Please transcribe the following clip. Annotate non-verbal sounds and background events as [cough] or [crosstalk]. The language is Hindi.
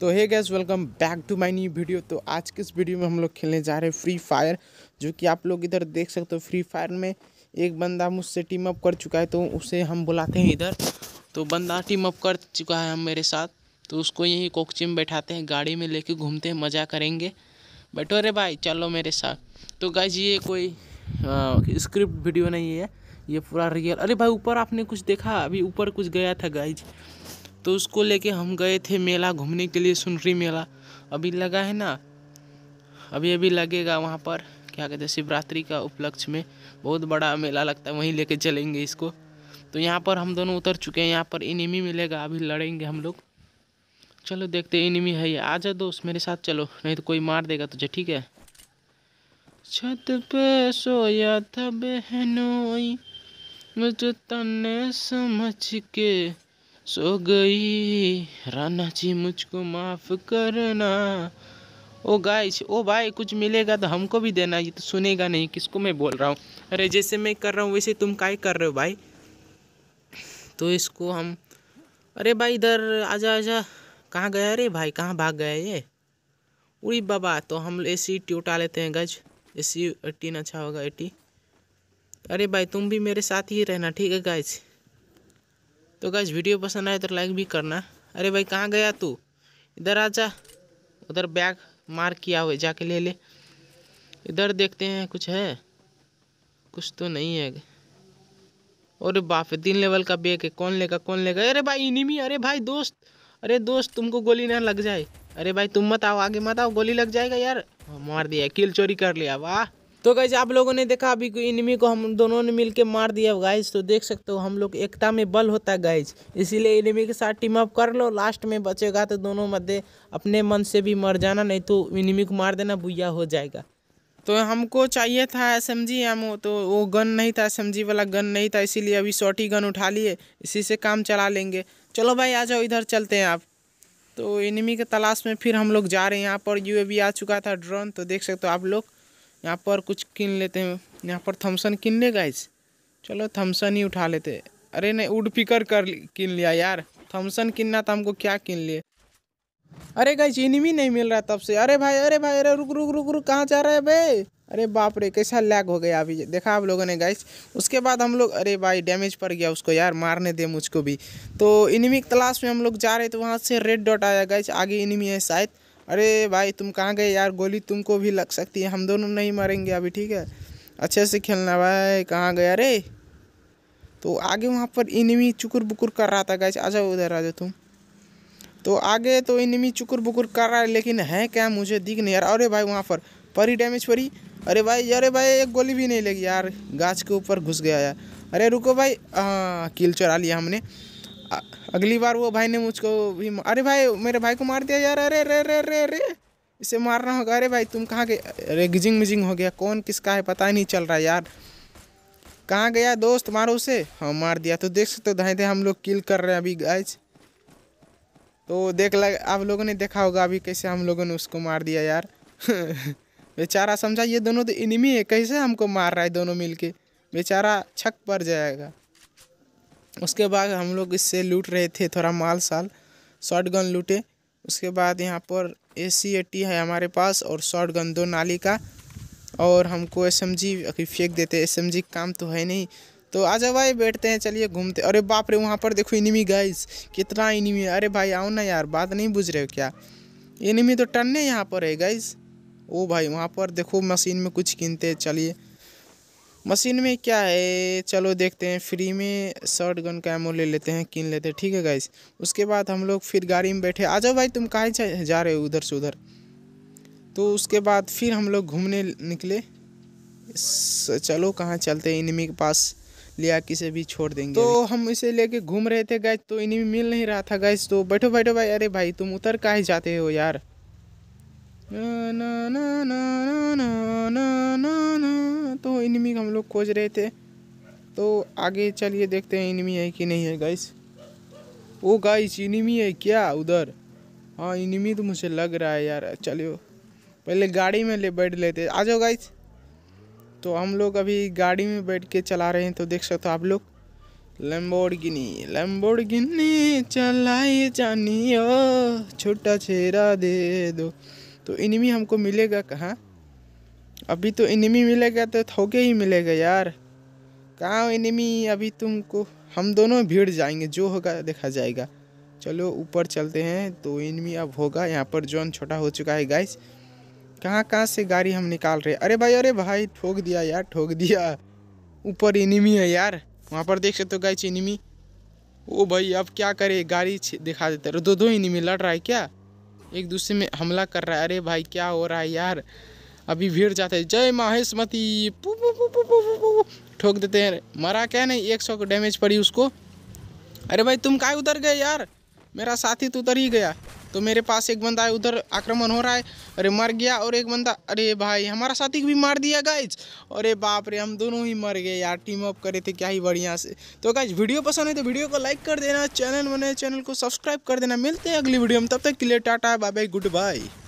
तो hey guys welcome back to my new video तो आज के इस वीडियो में हम लोग खेलने जा रहे हैं फ्री फायर जो कि आप लोग इधर देख सकते हो फ्री फायर में एक बंदा मुझसे टीम अप कर चुका है तो उसे हम बुलाते हैं इधर तो बंदा टीम अप कर चुका है हम मेरे साथ तो उसको यहीं कोकचे में बैठाते हैं गाड़ी में लेके घूमते हैं मज़ा करेंगे बैठो अरे भाई चलो मेरे साथ तो गाइज ये कोई स्क्रिप्ट वीडियो नहीं है ये पूरा रियल अरे भाई ऊपर आपने कुछ देखा अभी ऊपर कुछ गया था गाइज तो उसको लेके हम गए थे मेला घूमने के लिए सुनरी मेला अभी लगा है ना अभी अभी लगेगा वहाँ पर क्या कहते हैं शिवरात्रि का उपलक्ष्य में बहुत बड़ा मेला लगता है वहीं लेके चलेंगे इसको तो यहाँ पर हम दोनों उतर चुके हैं यहाँ पर इनिमी मिलेगा अभी लड़ेंगे हम लोग चलो देखते इनिमी है ये आ जा दोस्त मेरे साथ चलो नहीं तो कोई मार देगा तुझे ठीक है छत पे सोया था बहनोई मुझे तने समझ के सो गई राना जी मुझको माफ़ करना ओ गाइस ओ भाई कुछ मिलेगा तो हमको भी देना ये तो सुनेगा नहीं किसको मैं बोल रहा हूँ अरे जैसे मैं कर रहा हूँ वैसे तुम काय कर रहे हो भाई तो इसको हम अरे भाई इधर आजा आजा कहाँ गया अरे भाई कहाँ भाग गया ये उड़ी बाबा तो हम ए सी टी उठा लेते हैं गज ए सी एटीन अच्छा होगा एटी अरे भाई तुम भी मेरे साथ ही रहना ठीक है गाइस तो गाइज वीडियो पसंद आए तो लाइक भी करना अरे भाई कहाँ गया तू इधर आ जा उधर बैग मार किया हुआ जाके ले ले इधर देखते हैं कुछ है कुछ तो नहीं है अरे बाप रे तीन लेवल का बेग है कौन लेगा कौन लेगा अरे भाई इनिमी अरे भाई दोस्त अरे दोस्त तुमको गोली ना लग जाए अरे भाई तुम मत आओ आगे मत आओ गोली लग जाएगा यार हाँ, मार दिया किल चोरी कर लिया वाह तो गाइज आप लोगों ने देखा अभी इनमी को हम दोनों ने मिलके मार दिया गाइज तो देख सकते हो हम लोग एकता में बल होता है गाइज इसीलिए इनमी के साथ टीम अप कर लो लास्ट में बचेगा तो दोनों मध्य अपने मन से भी मर जाना नहीं तो इनमी को मार देना भूया हो जाएगा तो हमको चाहिए था एस एम जी एमओ तो वो गन नहीं था एस एम जी वाला गन नहीं था इसीलिए अभी शॉर्टी गन उठा लिए इसी से काम चला लेंगे चलो भाई आ जाओ इधर चलते हैं आप तो इनमी के तलाश में फिर हम लोग जा रहे हैं यहाँ पर यू आ चुका था ड्रोन तो देख सकते हो आप लोग यहाँ पर कुछ किन लेते हैं यहाँ पर थम्सन किन ले गाइस चलो थम्सन ही उठा लेते अरे नहीं वुड पिकर कर किन लिया यार थम्सन किनना था हमको क्या किन लिए अरे गाइस इनमी नहीं मिल रहा तब से अरे भाई अरे भाई अरे रुक रुक रुक रुक कहाँ जा रहे हैं भाई अरे बाप रे कैसा लैग हो गया अभी देखा आप लोगों ने गाइस उसके बाद हम लोग अरे भाई डैमेज पड़ गया उसको यार मारने दे मुझको भी तो इनमी क्लास में हम लोग जा रहे थे वहाँ से रेड डॉट आया गाइस आगे इनमी है शायद अरे भाई तुम कहाँ गए यार गोली तुमको भी लग सकती है हम दोनों नहीं मरेंगे अभी ठीक है अच्छे से खेलना भाई कहाँ गया अरे तो आगे वहाँ पर इनमी चुकुर बुकुर कर रहा था गैस आ जाओ उधर आ जाओ तुम तो आगे तो इनमी चुकुर बुकुर कर रहा है लेकिन है क्या मुझे दिख नहीं यार अरे भाई वहाँ पर परी डैमेज परी अरे भाई अरे भाई एक गोली भी नहीं लगी यार गाछ के ऊपर घुस गया यार अरे रुको भाई हाँ किल चुरा लिया हमने अगली बार वो भाई ने मुझको भी अरे भाई मेरे भाई को मार दिया यार अरे अरे अरे अरे अरे इसे मारना होगा अरे भाई तुम कहाँ गए अरे गिजिंग मिजिंग हो गया कौन किसका है पता ही नहीं चल रहा यार कहाँ गया दोस्त मारो उसे हाँ मार दिया तो देख सकते हो धाई थे हम लोग किल कर रहे हैं अभी गाइज तो देख लग आप लोगों ने देखा होगा अभी कैसे हम लोगों ने उसको मार दिया यार [laughs] बेचारा समझा ये दोनों तो इनमी है कैसे हमको मार रहा है दोनों मिलके बेचारा छक पर जाएगा उसके बाद हम लोग इससे लूट रहे थे थोड़ा माल साल शॉर्ट गन लूटे उसके बाद यहाँ पर ए सी है हमारे पास और शॉर्ट गन दो नाली का और हमको एस एम जी अभी फेंक देते एस एम जी काम तो है नहीं तो आ जाओ भाई बैठते हैं चलिए घूमते अरे बाप रे वहाँ पर देखो इनिमी गाइस कितना इनिमी अरे भाई आओ ना यार बात नहीं बुझ रहे हो क्या इनिमी तो टन्ने यहाँ पर है गाइस ओ भाई वहाँ पर देखो मशीन में कुछ गिनते चलिए मशीन में क्या है चलो देखते हैं फ्री में शॉर्ट गन का एमो ले लेते हैं किन लेते हैं ठीक है गाइस उसके बाद हम लोग फिर गाड़ी में बैठे आ जाओ भाई तुम कहाँ जा रहे हो उधर से उधर तो उसके बाद फिर हम लोग घूमने निकले चलो कहाँ चलते हैं इनमी के पास लिया किसे भी छोड़ देंगे तो हम इसे लेके घूम रहे थे गैस तो इनमी मिल नहीं रहा था गैस तो बैठो बैठो भाई अरे भाई तुम उतर कहा जाते हो यार ना ना लोग खोज रहे थे तो आगे चलिए देखते हैं इनमी है कि नहीं है गाइस ओ गाइस इनमी है क्या उधर हाँ इनमी तो मुझे लग रहा है यार चलियो पहले गाड़ी में ले बैठ लेते आ जाओ गाइस तो हम लोग अभी गाड़ी में बैठ के चला रहे हैं तो देख सकते हो आप लोग गिनी लम्बोड़ गिनी चलाए जानी छोटा चेहरा दे दो तो इनमी हमको मिलेगा कहाँ अभी तो इनमी मिलेगा तो थोके ही मिलेगा यार कहाँ इनमी अभी तुमको हम दोनों भीड़ जाएंगे जो होगा देखा जाएगा चलो ऊपर चलते हैं तो इनमी अब होगा यहाँ पर जोन छोटा हो चुका है गाइस कहाँ कहाँ से गाड़ी हम निकाल रहे अरे भाई अरे भाई ठोक दिया यार ठोक दिया ऊपर इनमी है यार वहाँ पर देख सकते हो गाइस इनमी ओ भाई अब क्या करे गाड़ी दिखा देते दो दो इनमी लड़ रहा है क्या एक दूसरे में हमला कर रहा है अरे भाई क्या हो रहा है यार अभी भीड़ जाते हैं जय माहेश मती ठोक देते हैं मरा क्या नहीं एक सौ डैमेज पड़ी उसको अरे भाई तुम का उतर गए यार मेरा साथी तो उतर ही गया तो मेरे पास एक बंदा है उधर आक्रमण हो रहा है अरे मर गया और एक बंदा अरे भाई हमारा साथी को भी मार दिया गाइज अरे बाप रे हम दोनों ही मर गए यार टीम अप करे थे क्या ही बढ़िया से तो गाइज वीडियो पसंद है तो वीडियो को लाइक कर देना चैनल बने चैनल को सब्सक्राइब कर देना मिलते हैं अगली वीडियो में तब तक के लिए tata bye bye good by